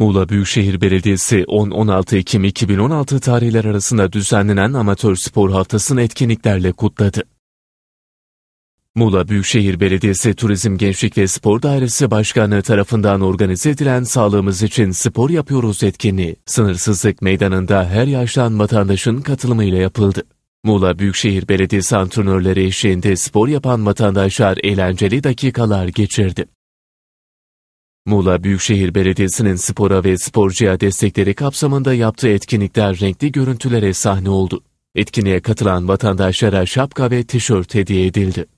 Muğla Büyükşehir Belediyesi 10-16 Ekim 2016 tarihler arasında düzenlenen amatör spor haftasını etkinliklerle kutladı. Muğla Büyükşehir Belediyesi Turizm Gençlik ve Spor Dairesi Başkanlığı tarafından organize edilen Sağlığımız için Spor Yapıyoruz etkinliği, sınırsızlık meydanında her yaştan vatandaşın katılımıyla yapıldı. Muğla Büyükşehir Belediyesi antrenörleri eşliğinde spor yapan vatandaşlar eğlenceli dakikalar geçirdi. Muğla Büyükşehir Belediyesi'nin spora ve sporcuya destekleri kapsamında yaptığı etkinlikler renkli görüntülere sahne oldu. Etkinliğe katılan vatandaşlara şapka ve tişört hediye edildi.